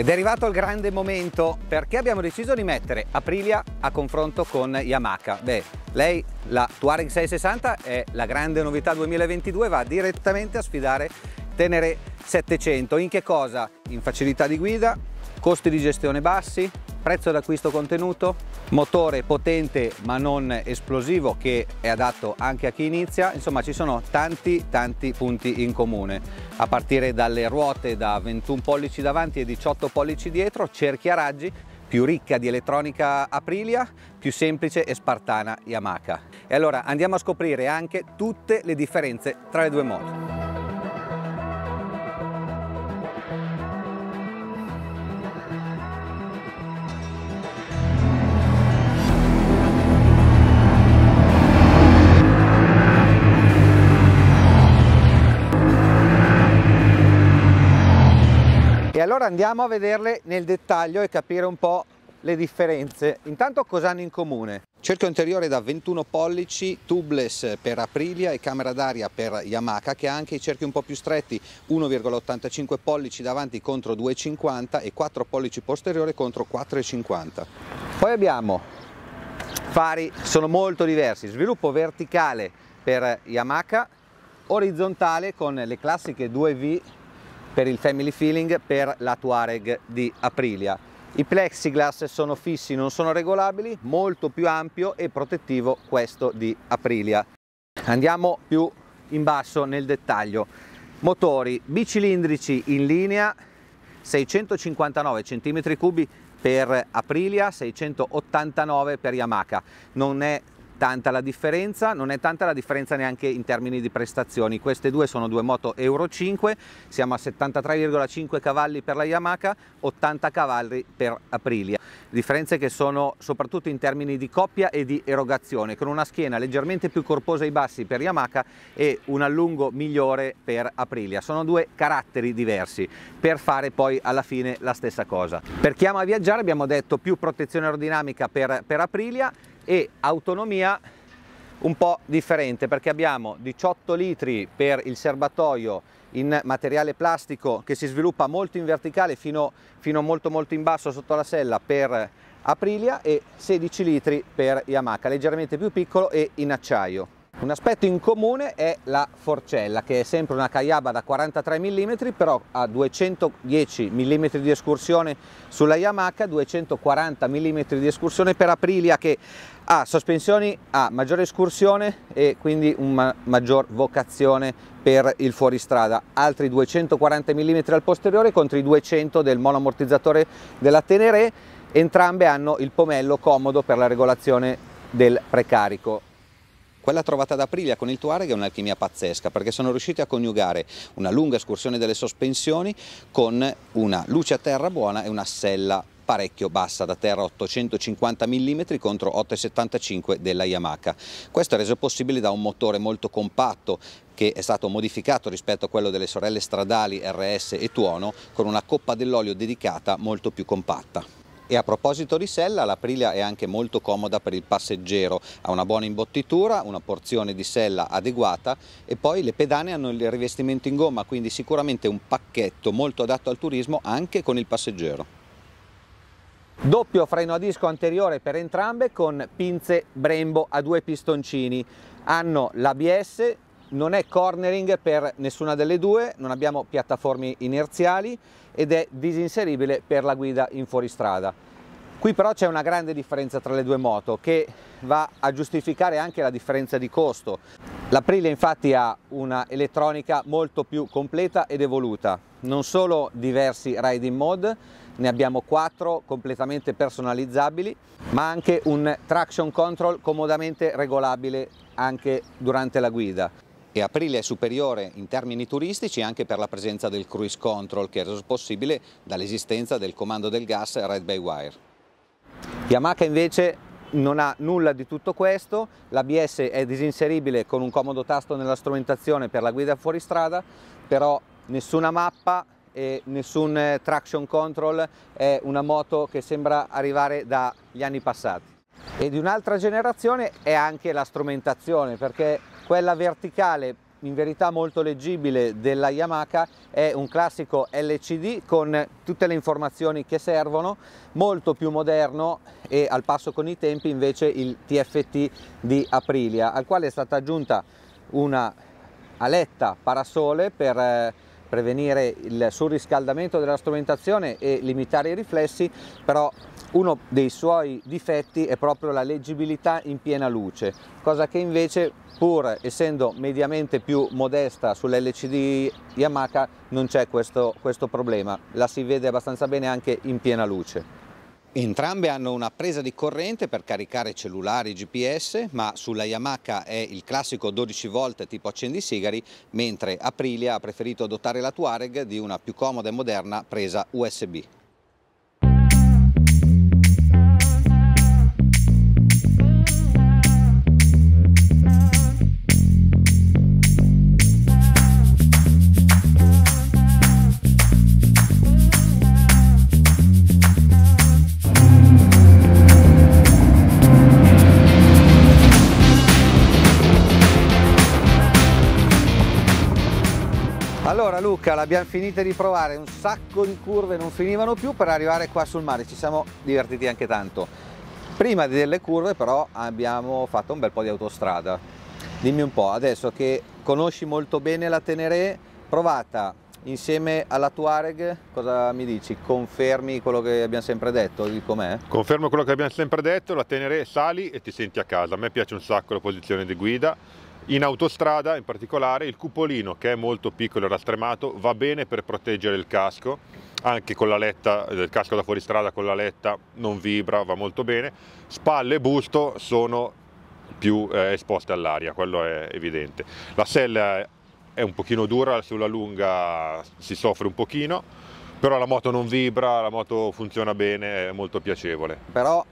Ed è arrivato il grande momento perché abbiamo deciso di mettere Aprilia a confronto con Yamaha. Beh, lei, la Touareg 660, è la grande novità 2022, va direttamente a sfidare Tenere 700. In che cosa? In facilità di guida, costi di gestione bassi, prezzo d'acquisto contenuto, motore potente ma non esplosivo che è adatto anche a chi inizia, insomma ci sono tanti tanti punti in comune, a partire dalle ruote da 21 pollici davanti e 18 pollici dietro, cerchi a raggi, più ricca di elettronica Aprilia, più semplice e spartana Yamaha. E allora andiamo a scoprire anche tutte le differenze tra le due modi. allora andiamo a vederle nel dettaglio e capire un po' le differenze. Intanto cosa hanno in comune? Cerchio anteriore da 21 pollici, tubeless per Aprilia e camera d'aria per Yamaha che ha anche i cerchi un po' più stretti, 1,85 pollici davanti contro 2,50 e 4 pollici posteriore contro 4,50. Poi abbiamo fari, sono molto diversi, sviluppo verticale per Yamaha, orizzontale con le classiche 2V per il family feeling per la Touareg di Aprilia. I plexiglass sono fissi, non sono regolabili, molto più ampio e protettivo questo di Aprilia. Andiamo più in basso nel dettaglio. Motori bicilindrici in linea, 659 cm3 per Aprilia, 689 per Yamaha. Non è tanta la differenza, non è tanta la differenza neanche in termini di prestazioni, queste due sono due moto Euro 5, siamo a 73,5 cavalli per la Yamaha, 80 cavalli per Aprilia, differenze che sono soprattutto in termini di coppia e di erogazione, con una schiena leggermente più corposa ai bassi per Yamaha e un allungo migliore per Aprilia, sono due caratteri diversi per fare poi alla fine la stessa cosa. Per chi ama viaggiare abbiamo detto più protezione aerodinamica per, per Aprilia, e autonomia un po' differente perché abbiamo 18 litri per il serbatoio in materiale plastico che si sviluppa molto in verticale fino, fino molto molto in basso sotto la sella per Aprilia e 16 litri per Yamaha, leggermente più piccolo e in acciaio. Un aspetto in comune è la forcella, che è sempre una Kayaba da 43 mm, però ha 210 mm di escursione sulla Yamaha, 240 mm di escursione per Aprilia, che ha sospensioni a maggiore escursione e quindi una maggior vocazione per il fuoristrada. Altri 240 mm al posteriore contro i 200 del monoammortizzatore della Teneré, entrambe hanno il pomello comodo per la regolazione del precarico. Quella trovata ad Aprilia con il Tuareg è un'alchimia pazzesca perché sono riusciti a coniugare una lunga escursione delle sospensioni con una luce a terra buona e una sella parecchio bassa da terra 850 mm contro 8,75 della Yamaha. Questo è reso possibile da un motore molto compatto che è stato modificato rispetto a quello delle sorelle stradali RS e Tuono con una coppa dell'olio dedicata molto più compatta. E a proposito di sella, l'Aprilia è anche molto comoda per il passeggero, ha una buona imbottitura, una porzione di sella adeguata e poi le pedane hanno il rivestimento in gomma, quindi sicuramente un pacchetto molto adatto al turismo anche con il passeggero. Doppio freno a disco anteriore per entrambe con pinze Brembo a due pistoncini. Hanno l'ABS, non è cornering per nessuna delle due, non abbiamo piattaforme inerziali ed è disinseribile per la guida in fuoristrada. Qui però c'è una grande differenza tra le due moto che va a giustificare anche la differenza di costo. L'Aprilia infatti ha una elettronica molto più completa ed evoluta, non solo diversi riding mode, ne abbiamo quattro completamente personalizzabili, ma anche un traction control comodamente regolabile anche durante la guida e aprile è superiore in termini turistici anche per la presenza del cruise control che è reso possibile dall'esistenza del comando del gas Red Bay Wire. Yamaha invece non ha nulla di tutto questo, l'ABS è disinseribile con un comodo tasto nella strumentazione per la guida fuoristrada, però nessuna mappa e nessun eh, traction control, è una moto che sembra arrivare dagli anni passati. E di un'altra generazione è anche la strumentazione, perché quella verticale in verità molto leggibile della Yamaha è un classico LCD con tutte le informazioni che servono, molto più moderno e al passo con i tempi invece il TFT di Aprilia al quale è stata aggiunta una aletta parasole per eh, prevenire il surriscaldamento della strumentazione e limitare i riflessi però uno dei suoi difetti è proprio la leggibilità in piena luce, cosa che invece pur essendo mediamente più modesta sull'LCD Yamaha non c'è questo, questo problema, la si vede abbastanza bene anche in piena luce. Entrambe hanno una presa di corrente per caricare cellulari GPS, ma sulla Yamaha è il classico 12 v tipo accendisigari, mentre Aprilia ha preferito dotare la Touareg di una più comoda e moderna presa USB. Luca, l'abbiamo finita di provare, un sacco di curve non finivano più per arrivare qua sul mare, ci siamo divertiti anche tanto. Prima delle curve però abbiamo fatto un bel po' di autostrada. Dimmi un po', adesso che conosci molto bene la Teneré, provata insieme alla Tuareg, cosa mi dici? Confermi quello che abbiamo sempre detto, di com'è? Confermo quello che abbiamo sempre detto, la Teneré sali e ti senti a casa. A me piace un sacco la posizione di guida, in autostrada in particolare il cupolino che è molto piccolo e rastremato va bene per proteggere il casco, anche con la letta, eh, il casco da fuoristrada con la letta non vibra, va molto bene. Spalle e busto sono più eh, esposte all'aria, quello è evidente. La sella è un pochino dura, sulla lunga si soffre un pochino, però la moto non vibra, la moto funziona bene, è molto piacevole. Però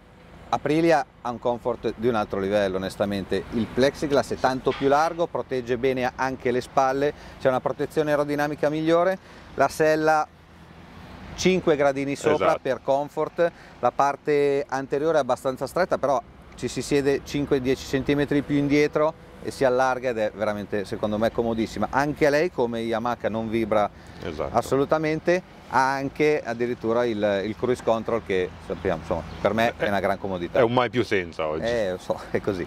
Aprilia ha un comfort di un altro livello onestamente, il plexiglass è tanto più largo, protegge bene anche le spalle, c'è una protezione aerodinamica migliore, la sella 5 gradini sopra esatto. per comfort, la parte anteriore è abbastanza stretta però ci si siede 5-10 cm più indietro e si allarga ed è veramente secondo me comodissima. Anche a lei come Yamaha non vibra esatto. assolutamente, ha anche addirittura il, il, cruise control che sappiamo, insomma, per me eh, è una gran comodità. È un mai più senza oggi. Eh, lo so, è così.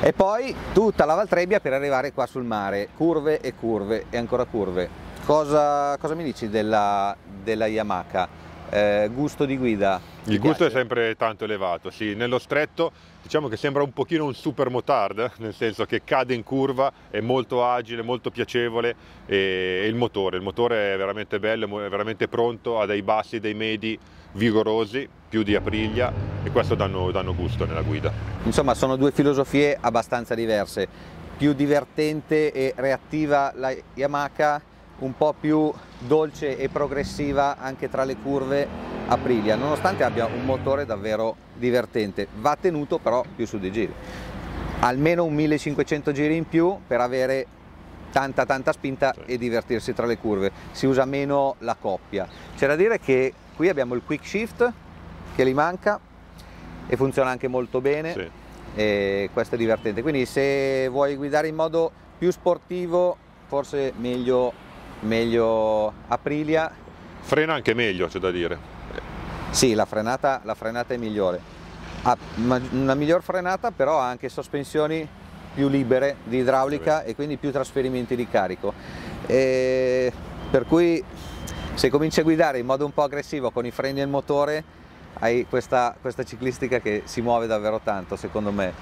E poi tutta la Valtrebbia per arrivare qua sul mare, curve e curve e ancora curve. Cosa, cosa mi dici della, della Yamaha? Eh, gusto di guida? Il gusto piace? è sempre tanto elevato, sì, nello stretto diciamo che sembra un pochino un super motard, nel senso che cade in curva, è molto agile, molto piacevole e, il motore, il motore è veramente bello, è veramente pronto, ha dei bassi dei medi vigorosi, più di Aprilia e questo danno, danno gusto nella guida. Insomma sono due filosofie abbastanza diverse, più divertente e reattiva la Yamaha, un po' più dolce e progressiva anche tra le curve Aprilia, nonostante abbia un motore davvero divertente, va tenuto però più su di giri. Almeno un 1500 giri in più per avere tanta tanta spinta sì. Certo. e divertirsi tra le curve. Si usa meno la coppia. C'è da dire che qui abbiamo il quick shift che li manca e funziona anche molto bene. Sì. E questo è divertente. Quindi se vuoi guidare in modo più sportivo, forse meglio, meglio Aprilia. Frena anche meglio, c'è da dire sì, la frenata, la frenata è migliore, ha una miglior frenata però ha anche sospensioni più libere di idraulica e quindi più trasferimenti di carico. E per cui se cominci a guidare in modo un po' aggressivo con i freni e il motore hai questa, questa ciclistica che si muove davvero tanto secondo me.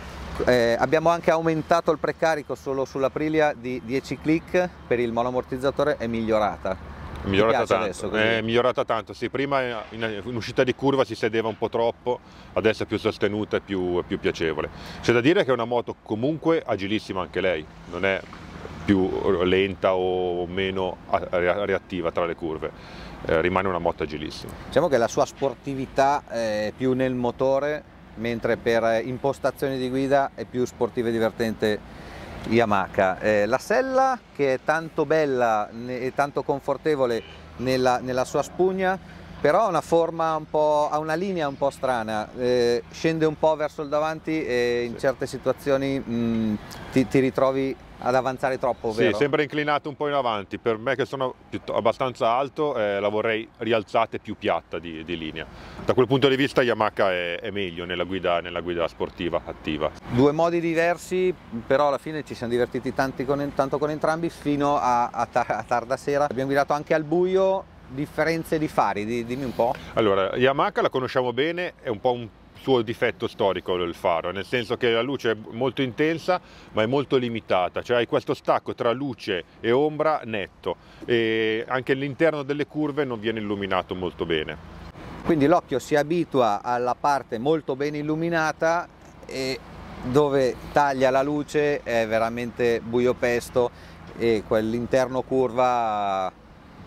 Eh, abbiamo anche aumentato il precarico solo sull'Aprilia di 10 click per il monoamortizzatore è migliorata è migliorata tanto, adesso, è eh, migliorata tanto, sì, prima eh, in, in, uscita di curva si sedeva un po' troppo, adesso è più sostenuta e più, più piacevole. C'è da dire che è una moto comunque agilissima anche lei, non è più lenta o meno reattiva tra le curve. Eh, rimane una moto agilissima. Diciamo che la sua sportività eh, è più nel motore, mentre per impostazioni di guida è più sportiva e divertente Yamaha. Eh, la sella che è tanto bella e tanto confortevole nella, nella sua spugna però ha una forma un po', ha una linea un po' strana, eh, scende un po' verso il davanti e in sì. certe situazioni mh, mm, ti, ti, ritrovi ad avanzare troppo, vero? Sì, sembra inclinato un po' in avanti, per me che sono abbastanza alto eh, la vorrei rialzata e più piatta di, di, linea. Da quel punto di vista Yamaha è, è meglio nella guida, nella guida, sportiva attiva. Due modi diversi, però alla fine ci siamo divertiti con, tanto con entrambi fino a, a, a tarda sera. Abbiamo guidato anche al buio differenze di fari, di, dimmi un po'. Allora, Yamaha la conosciamo bene, è un po' un suo difetto storico il faro, nel senso che la luce è molto intensa ma è molto limitata, cioè hai questo stacco tra luce e ombra netto e anche l'interno delle curve non viene illuminato molto bene. Quindi l'occhio si abitua alla parte molto ben illuminata e dove taglia la luce è veramente buio pesto e quell'interno curva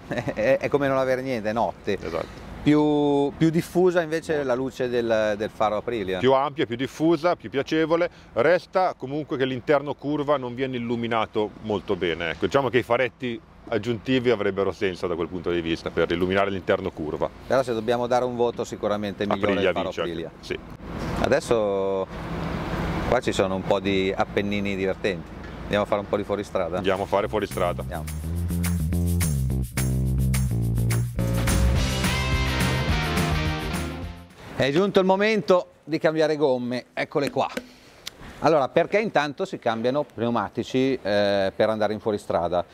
è, come non avere niente, è notte. Esatto. Più, più, diffusa invece la luce del, del, faro Aprilia. Più ampia, più diffusa, più piacevole, resta comunque che l'interno curva non viene illuminato molto bene. Ecco, diciamo che i faretti aggiuntivi avrebbero senso da quel punto di vista per illuminare l'interno curva. Però se dobbiamo dare un voto sicuramente migliore Aprilia, faro vince, Aprilia. Sì. Adesso qua ci sono un po' di appennini divertenti. Andiamo a fare un po' di fuoristrada? Andiamo a fare fuoristrada. Andiamo. È giunto il momento di cambiare gomme, eccole qua. Allora, perché intanto si cambiano pneumatici eh, per andare in fuoristrada?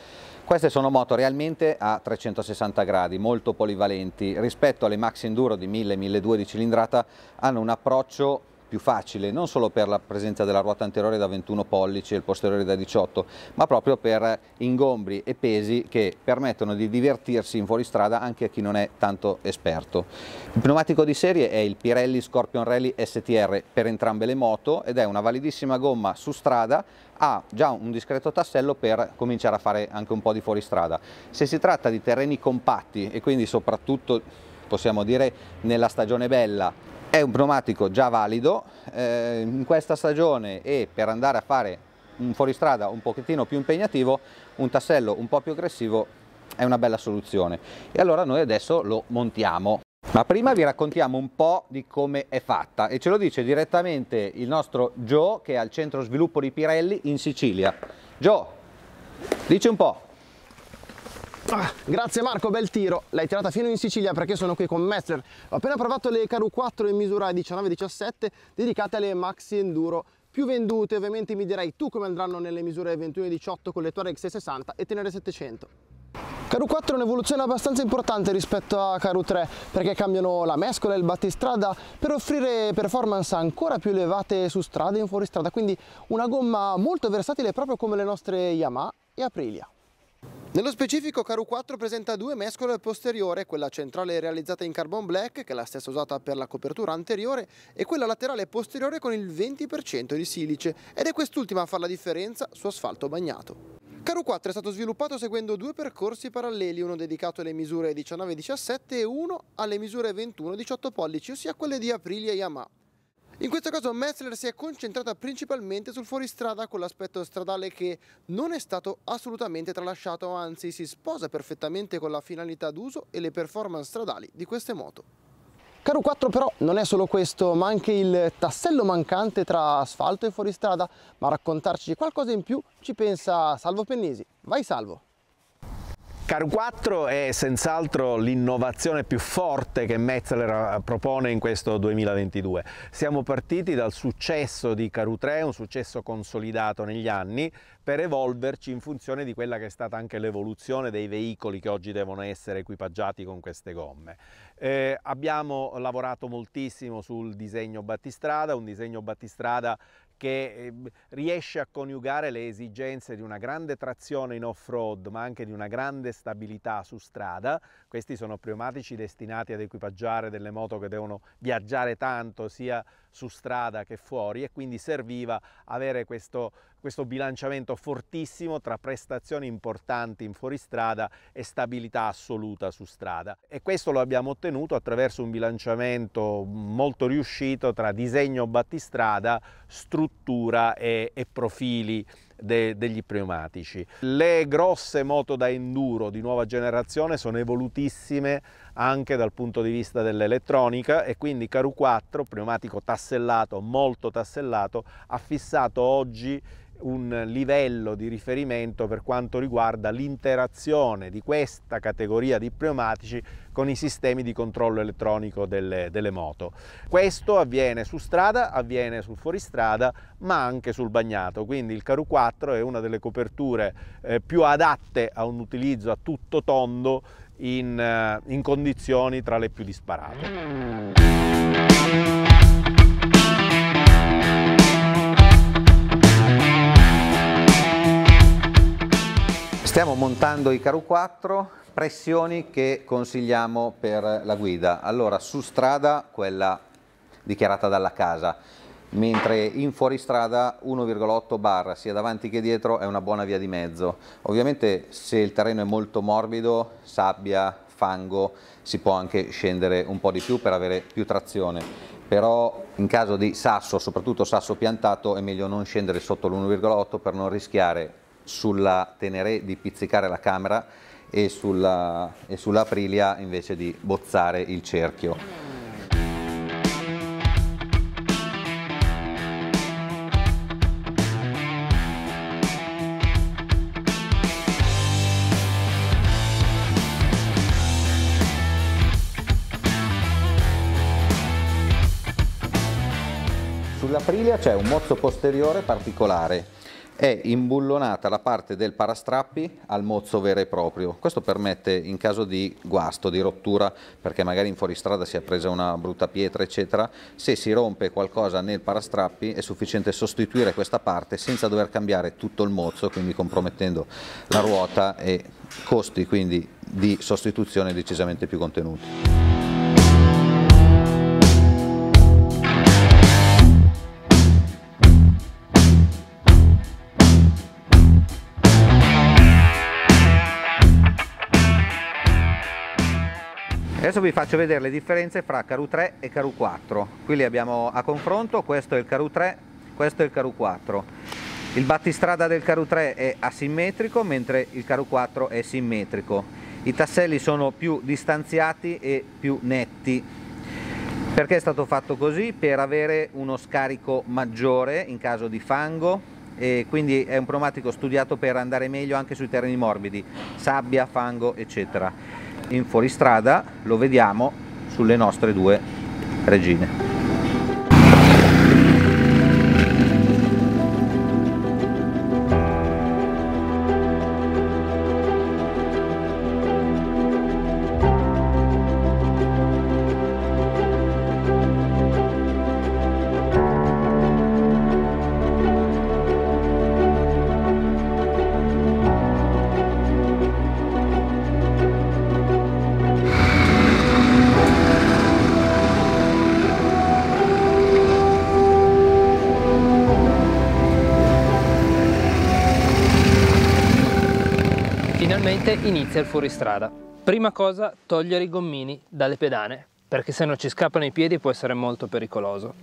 Queste sono moto realmente a 360 gradi, molto polivalenti, rispetto alle Max Enduro di 1000-1200 di cilindrata hanno un approccio più facile, non solo per la presenza della ruota anteriore da 21 pollici e il posteriore da 18, ma proprio per ingombri e pesi che permettono di divertirsi in fuoristrada anche a chi non è tanto esperto. Il pneumatico di serie è il Pirelli Scorpion Rally STR per entrambe le moto ed è una validissima gomma su strada, ha già un discreto tassello per cominciare a fare anche un po' di fuoristrada. Se si tratta di terreni compatti e quindi soprattutto possiamo dire nella stagione bella è un pneumatico già valido, eh, in questa stagione e per andare a fare un fuoristrada un pochettino più impegnativo, un tassello un po' più aggressivo è una bella soluzione. E allora noi adesso lo montiamo. Ma prima vi raccontiamo un po' di come è fatta e ce lo dice direttamente il nostro Joe che è al centro sviluppo di Pirelli in Sicilia. Joe, dici un po'. Ah, grazie Marco, bel tiro. L'hai tirata fino in Sicilia perché sono qui con Metzler. Ho appena provato le Caru 4 in misura 19-17 dedicate alle Maxi Enduro più vendute. Ovviamente mi direi tu come andranno nelle misure 21-18 con le tue RX60 e Tenere 700. Caru 4 è un'evoluzione abbastanza importante rispetto a Caru 3 perché cambiano la mescola e il battistrada per offrire performance ancora più elevate su strada e in fuoristrada, quindi una gomma molto versatile proprio come le nostre Yamaha e Aprilia. Nello specifico Caru 4 presenta due mescole posteriore, quella centrale realizzata in carbon black, che è la stessa usata per la copertura anteriore, e quella laterale posteriore con il 20% di silice, ed è quest'ultima a far la differenza su asfalto bagnato. Caru 4 è stato sviluppato seguendo due percorsi paralleli, uno dedicato alle misure 19-17 e uno alle misure 21-18 pollici, ossia quelle di Aprilia e Yamaha. In questo caso Metzler si è concentrata principalmente sul fuoristrada con l'aspetto stradale che non è stato assolutamente tralasciato, anzi si sposa perfettamente con la finalità d'uso e le performance stradali di queste moto. Caro 4 però non è solo questo, ma anche il tassello mancante tra asfalto e fuoristrada, ma a raccontarci qualcosa in più ci pensa Salvo Pennisi. Vai Salvo! Car 4 è senz'altro l'innovazione più forte che Metzler propone in questo 2022. Siamo partiti dal successo di Caru 3, un successo consolidato negli anni, per evolverci in funzione di quella che è stata anche l'evoluzione dei veicoli che oggi devono essere equipaggiati con queste gomme. Eh, abbiamo lavorato moltissimo sul disegno battistrada, un disegno battistrada che ehm, riesce a coniugare le esigenze di una grande trazione in off-road ma anche di una grande stabilità su strada. Questi sono pneumatici destinati ad equipaggiare delle moto che devono viaggiare tanto sia su strada che fuori e quindi serviva avere questo, questo bilanciamento fortissimo tra prestazioni importanti in fuoristrada e stabilità assoluta su strada e questo lo abbiamo ottenuto attraverso un bilanciamento molto riuscito tra disegno battistrada, struttura e, e profili de, degli pneumatici. Le grosse moto da enduro di nuova generazione sono evolutissime anche dal punto di vista dell'elettronica e quindi Caru 4, pneumatico tassellato, molto tassellato, ha fissato oggi un livello di riferimento per quanto riguarda l'interazione di questa categoria di pneumatici con i sistemi di controllo elettronico delle, delle, moto. Questo avviene su strada, avviene sul fuoristrada, ma anche sul bagnato, quindi il Caru 4 è una delle coperture eh, più adatte a un utilizzo a tutto tondo in, eh, in condizioni tra le più disparate. Stiamo montando i Caru 4, pressioni che consigliamo per la guida. Allora, su strada, quella dichiarata dalla casa, mentre in fuoristrada 1,8 barra sia davanti che dietro è una buona via di mezzo. Ovviamente se il terreno è molto morbido, sabbia, fango, si può anche scendere un po' di più per avere più trazione, però in caso di sasso, soprattutto sasso piantato, è meglio non scendere sotto l'1,8 per non rischiare sulla tenere di pizzicare la camera e sulla, e invece di bozzare il cerchio. caprilia c'è un mozzo posteriore particolare, è imbullonata la parte del parastrappi al mozzo vero e proprio. Questo permette in caso di guasto, di rottura, perché magari in fuoristrada si è presa una brutta pietra, eccetera, se si rompe qualcosa nel parastrappi è sufficiente sostituire questa parte senza dover cambiare tutto il mozzo, quindi compromettendo la ruota e costi quindi di sostituzione decisamente più contenuti. vi faccio vedere le differenze fra Caru 3 e Caru 4. Qui li abbiamo a confronto, questo è il Caru 3, questo è il Caru 4. Il battistrada del Caru 3 è asimmetrico, mentre il Caru 4 è simmetrico. I tasselli sono più distanziati e più netti. Perché è stato fatto così? Per avere uno scarico maggiore in caso di fango, e quindi è un pneumatico studiato per andare meglio anche sui terreni morbidi, sabbia, fango eccetera in fuoristrada lo vediamo sulle nostre due regine dinanzi al fuoristrada. Prima cosa, togliere i gommini dalle pedane, perché se no ci scappano i piedi può essere molto pericoloso.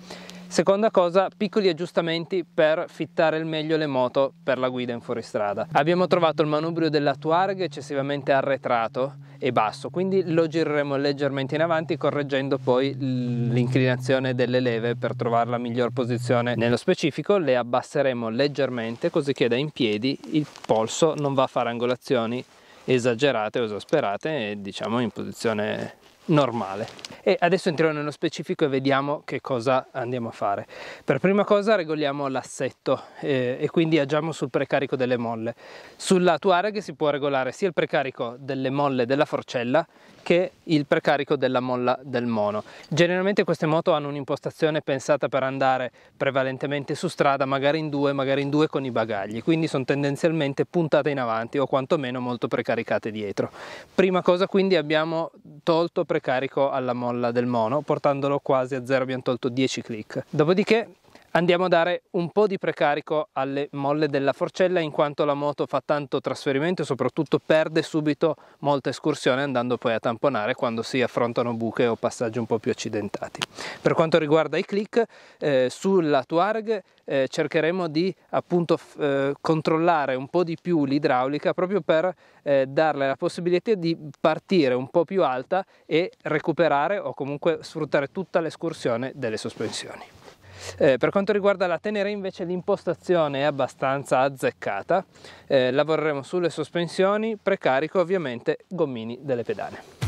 Seconda cosa, piccoli aggiustamenti per fittare il meglio le moto per la guida in fuoristrada. Abbiamo trovato il manubrio della Tuareg eccessivamente arretrato e basso, quindi lo gireremo leggermente in avanti correggendo poi l'inclinazione delle leve per trovare la miglior posizione. Nello specifico le abbasseremo leggermente così che da in piedi il polso non va a fare angolazioni esagerate o esasperate e diciamo in posizione normale. E adesso entriamo nello specifico e vediamo che cosa andiamo a fare. Per prima cosa regoliamo l'assetto eh, e quindi agiamo sul precarico delle molle. Sulla Tuareg si può regolare sia il precarico delle molle della forcella che il precarico della molla del mono. Generalmente queste moto hanno un'impostazione pensata per andare prevalentemente su strada, magari in due, magari in due con i bagagli, quindi sono tendenzialmente puntate in avanti o quantomeno molto precaricate dietro. Prima cosa quindi abbiamo tolto precarico carico alla molla del mono portandolo quasi a zero abbiamo tolto 10 click dopodiché Andiamo a dare un po' di precarico alle molle della forcella in quanto la moto fa tanto trasferimento e soprattutto perde subito molta escursione andando poi a tamponare quando si affrontano buche o passaggi un po' più accidentati. Per quanto riguarda i click, eh, sulla Tuareg eh, cercheremo di appunto eh, controllare un po' di più l'idraulica proprio per eh, darle la possibilità di partire un po' più alta e recuperare o comunque sfruttare tutta l'escursione delle sospensioni. Eh, per quanto riguarda la tenera invece l'impostazione è abbastanza azzeccata, eh, lavoreremo sulle sospensioni, precarico ovviamente gommini delle pedane.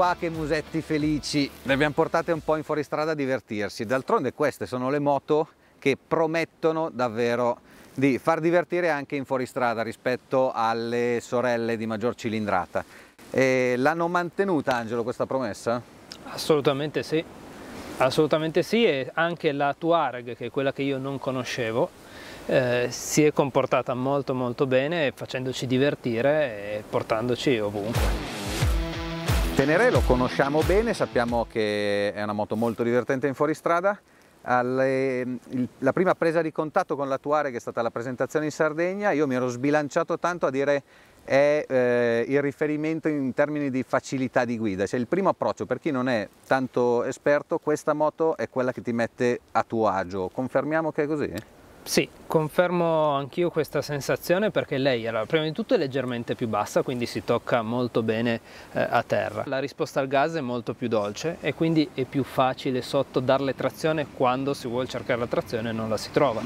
qua che musetti felici, le abbiamo portate un po' in fuoristrada a divertirsi, d'altronde queste sono le moto che promettono davvero di far divertire anche in fuoristrada rispetto alle sorelle di maggior cilindrata. l'hanno mantenuta Angelo questa promessa? Assolutamente sì, assolutamente sì e anche la Tuareg che è quella che io non conoscevo eh, si è comportata molto molto bene facendoci divertire e portandoci ovunque. Tenere lo conosciamo bene, sappiamo che è una moto molto divertente in fuoristrada. Alle, la prima presa di contatto con l'attuare che è stata la presentazione in Sardegna, io mi ero sbilanciato tanto a dire è eh, il riferimento in termini di facilità di guida, cioè il primo approccio per chi non è tanto esperto, questa moto è quella che ti mette a tuo agio, confermiamo che è così? Sì, confermo anch'io questa sensazione perché lei era prima di tutto è leggermente più bassa quindi si tocca molto bene eh, a terra. La risposta al gas è molto più dolce e quindi è più facile sotto darle trazione quando si vuole cercare la trazione e non la si trova.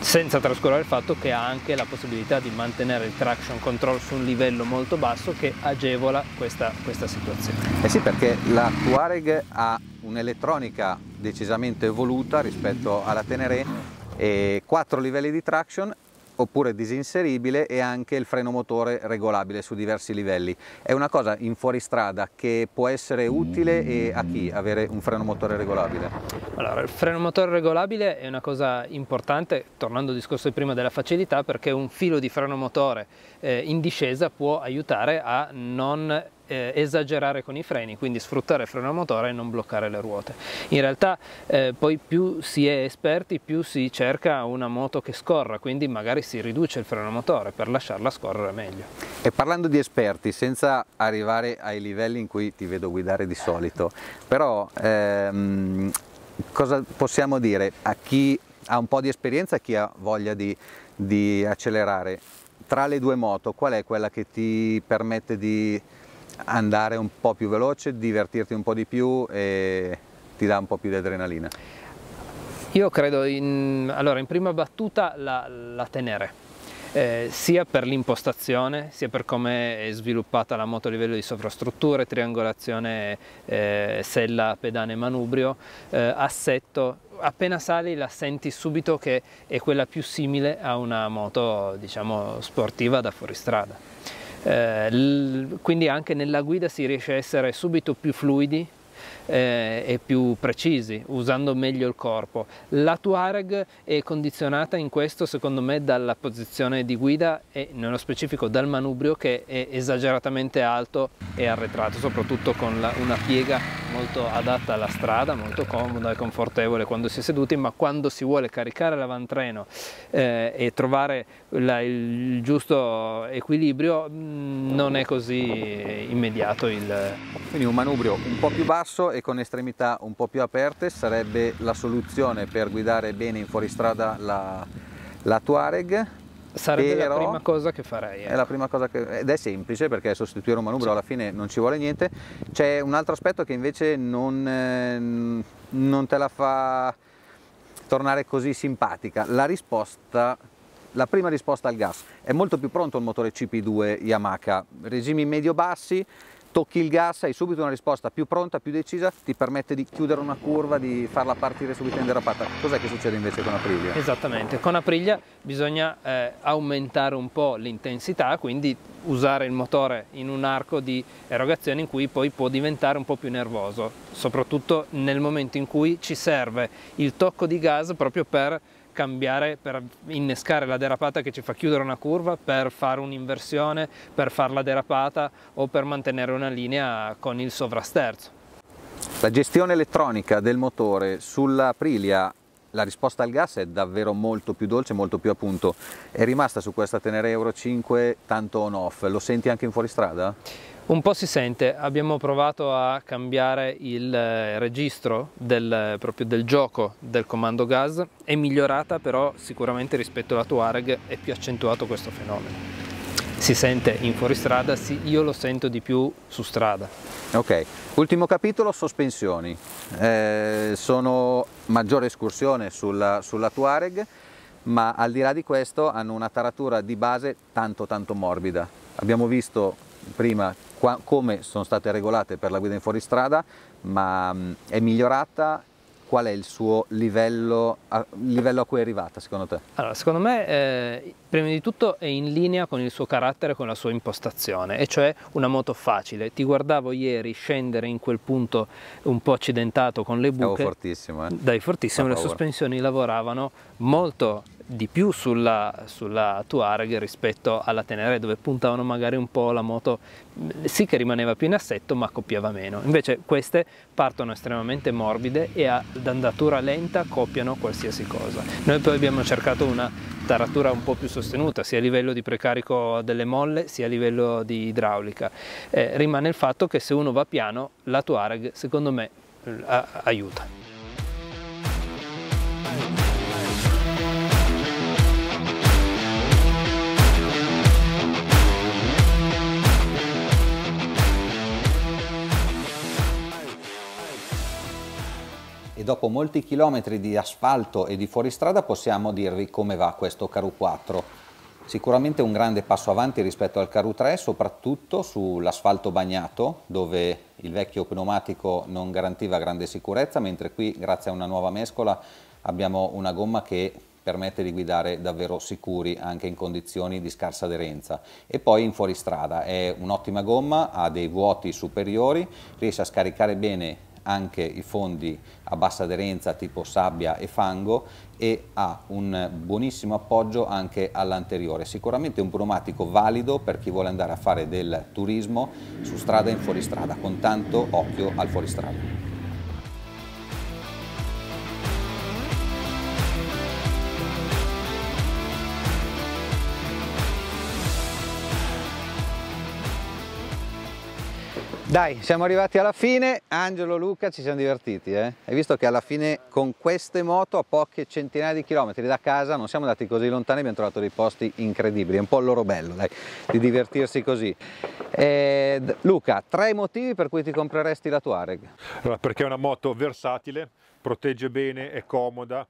Senza trascurare il fatto che ha anche la possibilità di mantenere il traction control su un livello molto basso che agevola questa, questa situazione. Eh sì perché la Tuareg ha un'elettronica decisamente evoluta rispetto alla Tenere e quattro livelli di traction oppure disinseribile e anche il freno motore regolabile su diversi livelli. È una cosa in fuoristrada che può essere utile e a chi avere un freno motore regolabile? Allora, il freno motore regolabile è una cosa importante, tornando al discorso di prima della facilità, perché un filo di freno motore eh, in discesa può aiutare a non eh, esagerare con i freni, quindi sfruttare il freno a motore e non bloccare le ruote. In realtà eh, poi più si è esperti più si cerca una moto che scorra, quindi magari si riduce il freno a motore per lasciarla scorrere meglio. E parlando di esperti, senza arrivare ai livelli in cui ti vedo guidare di solito, però ehm, cosa possiamo dire a chi ha un po' di esperienza e chi ha voglia di, di accelerare? Tra le due moto qual è quella che ti permette di andare un po' più veloce, divertirti un po' di più e ti dà un po' più di adrenalina? Io credo, in, allora in prima battuta la, la tenere, eh, sia per l'impostazione, sia per come è sviluppata la moto a livello di sovrastrutture, triangolazione, eh, sella, pedane, manubrio, eh, assetto. Appena sali la senti subito che è quella più simile a una moto diciamo, sportiva da fuoristrada. Eh, quindi anche nella guida si riesce a essere subito più fluidi eh, e più precisi, usando meglio il corpo. La Tuareg è condizionata in questo secondo me dalla posizione di guida e nello specifico dal manubrio che è esageratamente alto e arretrato, soprattutto con la, una piega molto adatta alla strada, molto comoda e confortevole quando si è seduti, ma quando si vuole caricare l'avantreno eh, e trovare la, il giusto equilibrio mm, non è così immediato il... Quindi un manubrio un po' più basso e con estremità un po' più aperte sarebbe la soluzione per guidare bene in fuoristrada la, la Tuareg. Sarebbe però, la prima cosa che farei. Eh. È la ecco. prima cosa che, ed è semplice perché sostituire un manubrio sì. alla fine non ci vuole niente. C'è un altro aspetto che invece non, eh, non te la fa tornare così simpatica. La risposta la prima risposta al gas. È molto più pronto il motore CP2 Yamaha, regimi medio-bassi, tocchi il gas, hai subito una risposta più pronta, più decisa, ti permette di chiudere una curva, di farla partire subito in derapata. Cos'è che succede invece con Aprilia? Esattamente, con Aprilia bisogna eh, aumentare un po' l'intensità, quindi usare il motore in un arco di erogazione in cui poi può diventare un po' più nervoso, soprattutto nel momento in cui ci serve il tocco di gas proprio per cambiare per innescare la derapata che ci fa chiudere una curva, per fare un'inversione, per fare la derapata o per mantenere una linea con il sovrasterzo. La gestione elettronica del motore sulla Aprilia la risposta al gas è davvero molto più dolce, molto più a punto. È rimasta su questa tenere Euro 5 tanto on off, lo senti anche in fuoristrada? Un po' si sente, abbiamo provato a cambiare il eh, registro del, eh, proprio del gioco del comando gas, è migliorata però sicuramente rispetto alla Tuareg è più accentuato questo fenomeno. Si sente in fuoristrada, sì, io lo sento di più su strada. Ok, ultimo capitolo, sospensioni. Eh, sono maggiore escursione sulla, sulla Tuareg, ma al di là di questo hanno una taratura di base tanto tanto morbida. Abbiamo visto prima qua, come sono state regolate per la guida in fuoristrada, ma mh, mm, è migliorata qual è il suo livello a, livello a, cui è arrivata secondo te? Allora, secondo me eh, prima di tutto è in linea con il suo carattere, con la sua impostazione, e cioè una moto facile. Ti guardavo ieri scendere in quel punto un po' accidentato con le buche. Stavo fortissimo, eh? Dai, fortissimo, le sospensioni lavoravano molto di più sulla, sulla Tuareg rispetto alla Tenere dove puntavano magari un po' la moto mm, sì che rimaneva più in assetto ma copiava meno invece queste partono estremamente morbide e ad andatura lenta copiano qualsiasi cosa noi poi abbiamo cercato una taratura un po' più sostenuta sia a livello di precarico delle molle sia a livello di idraulica eh, rimane il fatto che se uno va piano la Touareg secondo me aiuta dopo molti chilometri di asfalto e di fuoristrada possiamo dirvi come va questo Caru 4. Sicuramente un grande passo avanti rispetto al Caru 3, soprattutto sull'asfalto bagnato, dove il vecchio pneumatico non garantiva grande sicurezza, mentre qui, grazie a una nuova mescola, abbiamo una gomma che permette di guidare davvero sicuri anche in condizioni di scarsa aderenza e poi in fuoristrada è un'ottima gomma ha dei vuoti superiori riesce a scaricare bene anche i fondi a bassa aderenza tipo sabbia e fango e ha un buonissimo appoggio anche all'anteriore. Sicuramente un pneumatico valido per chi vuole andare a fare del turismo su strada e in fuoristrada, con tanto occhio al fuoristrada. Dai, siamo arrivati alla fine, Angelo, Luca, ci siamo divertiti, eh? Hai visto che alla fine con queste moto a poche centinaia di chilometri da casa non siamo andati così lontani, abbiamo trovato dei posti incredibili, è un po' il loro bello, dai, di divertirsi così. Eh, Luca, tre motivi per cui ti compreresti la Touareg? Allora, perché è una moto versatile, protegge bene, è comoda,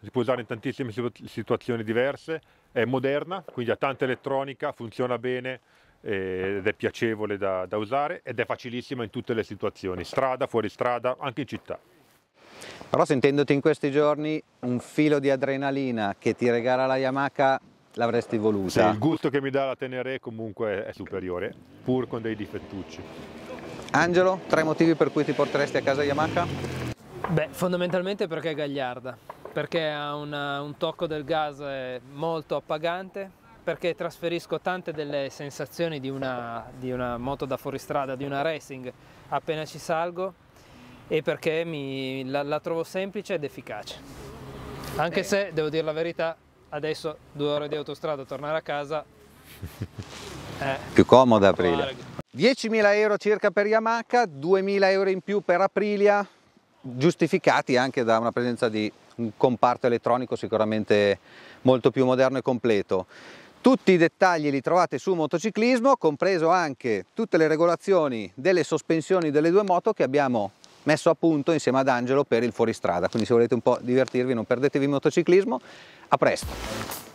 si può usare in tantissime situazioni diverse, è moderna, quindi ha tanta elettronica, funziona bene, eh, ed è piacevole da, da usare ed è facilissima in tutte le situazioni, strada, fuori strada, anche in città. Però sentendoti in questi giorni un filo di adrenalina che ti regala la Yamaha l'avresti voluta. Sì, il gusto che mi dà la Tenere comunque è superiore, pur con dei difettucci. Angelo, tre motivi per cui ti porteresti a casa Yamaha? Beh, fondamentalmente perché è gagliarda, perché ha una, un tocco del gas eh, molto appagante, perché trasferisco tante delle sensazioni di una, di una moto da fuoristrada, di una racing appena ci salgo e perché mi, la, la, trovo semplice ed efficace. Anche se, devo dire la verità, adesso due ore di autostrada, tornare a casa... Eh, Più comoda aprile. 10.000 euro circa per Yamaha, 2.000 euro in più per Aprilia, giustificati anche da una presenza di un comparto elettronico sicuramente molto più moderno e completo. Tutti i dettagli li trovate su motociclismo, compreso anche tutte le regolazioni delle sospensioni delle due moto che abbiamo messo a punto insieme ad Angelo per il fuoristrada. Quindi se volete un po' divertirvi non perdetevi il motociclismo. A presto!